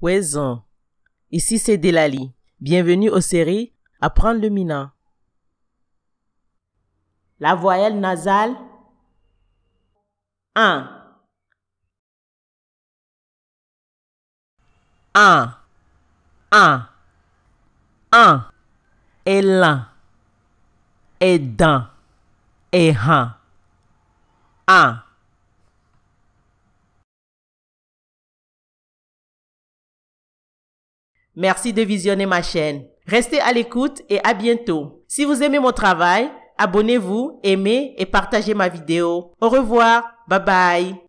Wezan, ici c'est Delali. Bienvenue aux séries Apprendre le Mina. La voyelle nasale 1 1 1 1 et l'un et d'un et un 1 Merci de visionner ma chaîne. Restez à l'écoute et à bientôt. Si vous aimez mon travail, abonnez-vous, aimez et partagez ma vidéo. Au revoir, bye bye.